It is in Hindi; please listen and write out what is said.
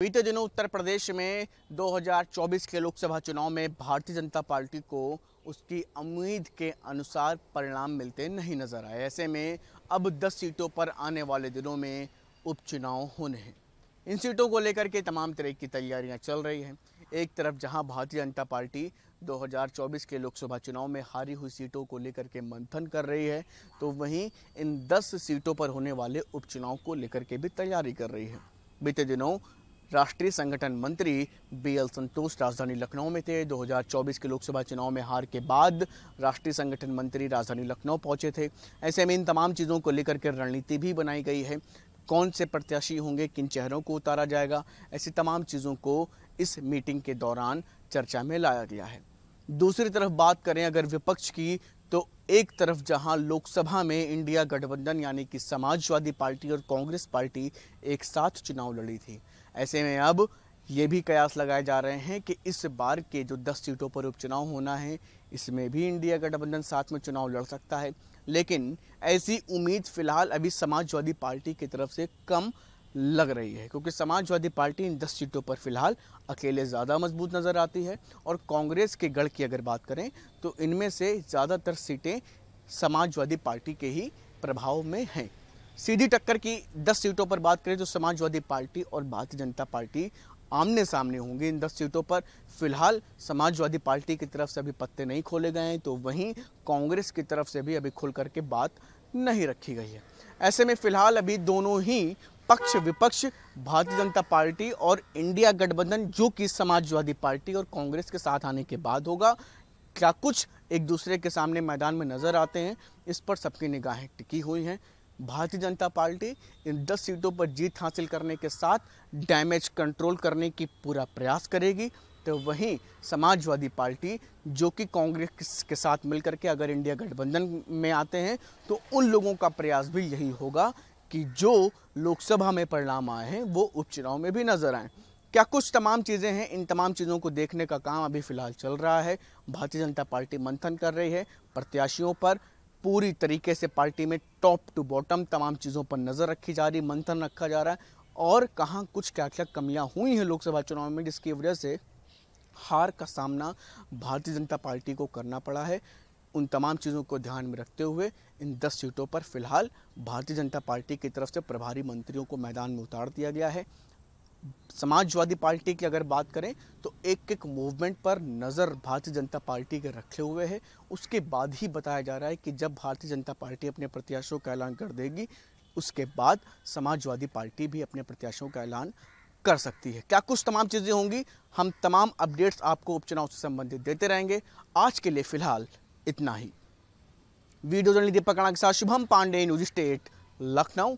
बीते दिनों उत्तर प्रदेश में 2024 के लोकसभा चुनाव में भारतीय जनता पार्टी को उसकी उम्मीद के अनुसार परिणाम मिलते नहीं नजर आए ऐसे में अब 10 सीटों पर आने वाले दिनों में उपचुनाव होने हैं इन सीटों को लेकर के तमाम तरह की तैयारियां चल रही हैं एक तरफ जहां भारतीय जनता पार्टी 2024 के लोकसभा चुनाव में हारी हुई सीटों को लेकर के मंथन कर रही है तो वहीं इन 10 सीटों पर होने वाले उपचुनाव को लेकर के भी तैयारी कर रही है बीते दिनों राष्ट्रीय संगठन मंत्री बी एल संतोष राजधानी लखनऊ में थे 2024 के लोकसभा चुनाव में हार के बाद राष्ट्रीय संगठन मंत्री राजधानी लखनऊ पहुंचे थे ऐसे में इन तमाम चीज़ों को लेकर के रणनीति भी बनाई गई है कौन से प्रत्याशी होंगे किन चेहरों को उतारा जाएगा ऐसी तमाम चीज़ों को इस मीटिंग के दौरान चर्चा में लाया गया है दूसरी तरफ बात करें अगर विपक्ष की तो एक तरफ जहां लोकसभा में इंडिया गठबंधन यानी कि समाजवादी पार्टी और कांग्रेस पार्टी एक साथ चुनाव लड़ी थी ऐसे में अब ये भी कयास लगाए जा रहे हैं कि इस बार के जो 10 सीटों पर उपचुनाव होना है इसमें भी इंडिया गठबंधन साथ में चुनाव लड़ सकता है लेकिन ऐसी उम्मीद फिलहाल अभी समाजवादी पार्टी की तरफ से कम लग रही है क्योंकि समाजवादी पार्टी इन दस सीटों पर फिलहाल अकेले ज़्यादा मजबूत नज़र आती है और कांग्रेस के गढ़ की अगर बात करें तो इनमें से ज़्यादातर सीटें समाजवादी पार्टी के ही प्रभाव में हैं सीधी टक्कर की 10 सीटों पर बात करें तो समाजवादी पार्टी और भारतीय जनता पार्टी आमने सामने होंगे इन 10 सीटों पर फिलहाल समाजवादी पार्टी की तरफ से अभी पत्ते नहीं खोले गए हैं तो वहीं कांग्रेस की तरफ से भी अभी खुल करके बात नहीं रखी गई है ऐसे में फिलहाल अभी दोनों ही पक्ष विपक्ष भारतीय जनता पार्टी और इंडिया गठबंधन जो कि समाजवादी पार्टी और कांग्रेस के साथ आने के बाद होगा क्या कुछ एक दूसरे के सामने मैदान में नजर आते हैं इस पर सबकी निगाहें टिकी हुई हैं भारतीय जनता पार्टी इन दस सीटों पर जीत हासिल करने के साथ डैमेज कंट्रोल करने की पूरा प्रयास करेगी तो वहीं समाजवादी पार्टी जो कि कांग्रेस के साथ मिलकर के अगर इंडिया गठबंधन में आते हैं तो उन लोगों का प्रयास भी यही होगा कि जो लोकसभा में परिणाम आए हैं वो उपचुनाव में भी नजर आएँ क्या कुछ तमाम चीज़ें हैं इन तमाम चीज़ों को देखने का काम अभी फ़िलहाल चल रहा है भारतीय जनता पार्टी मंथन कर रही है प्रत्याशियों पर पूरी तरीके से पार्टी में टॉप टू बॉटम तमाम चीज़ों पर नज़र रखी जा रही मंथन रखा जा रहा है और कहाँ कुछ क्या क्या कमियाँ हुई हैं लोकसभा चुनाव में जिसकी वजह से हार का सामना भारतीय जनता पार्टी को करना पड़ा है उन तमाम चीज़ों को ध्यान में रखते हुए इन दस सीटों पर फिलहाल भारतीय जनता पार्टी की तरफ से प्रभारी मंत्रियों को मैदान में उतार दिया गया है समाजवादी पार्टी की अगर बात करें तो एक एक मूवमेंट पर नज़र भारतीय जनता पार्टी के रखे हुए है उसके बाद ही बताया जा रहा है कि जब भारतीय जनता पार्टी अपने प्रत्याशियों का ऐलान कर देगी उसके बाद समाजवादी पार्टी भी अपने प्रत्याशियों का ऐलान कर सकती है क्या कुछ तमाम चीज़ें होंगी हम तमाम अपडेट्स आपको उपचुनाव से संबंधित देते रहेंगे आज के लिए फिलहाल इतना ही वीडियो जर्नलिस्ट दीपक राणा के साथ शुभम पांडे न्यूज स्टेट लखनऊ